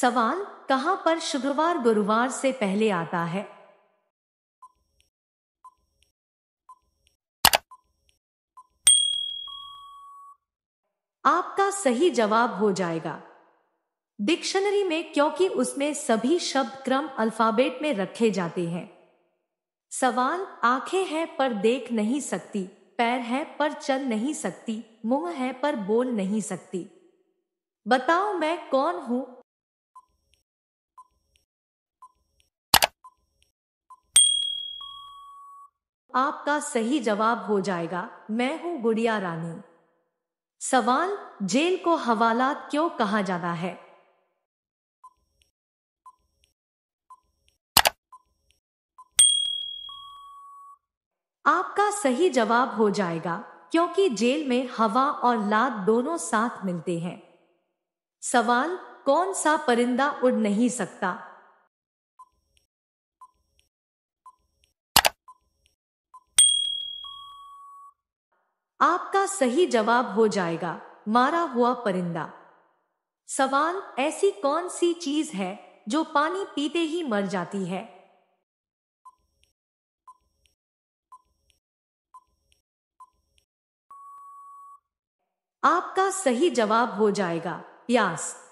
सवाल कहां पर शुक्रवार गुरुवार से पहले आता है आपका सही जवाब हो जाएगा डिक्शनरी में क्योंकि उसमें सभी शब्द क्रम अल्फाबेट में रखे जाते हैं सवाल आंखें हैं पर देख नहीं सकती पैर है पर चल नहीं सकती मुंह है पर बोल नहीं सकती बताओ मैं कौन हूं आपका सही जवाब हो जाएगा मैं हूं गुड़िया रानी सवाल जेल को हवालात क्यों कहा जाता है आपका सही जवाब हो जाएगा क्योंकि जेल में हवा और लात दोनों साथ मिलते हैं सवाल कौन सा परिंदा उड़ नहीं सकता आपका सही जवाब हो जाएगा मारा हुआ परिंदा सवाल ऐसी कौन सी चीज है जो पानी पीते ही मर जाती है आपका सही जवाब हो जाएगा प्यास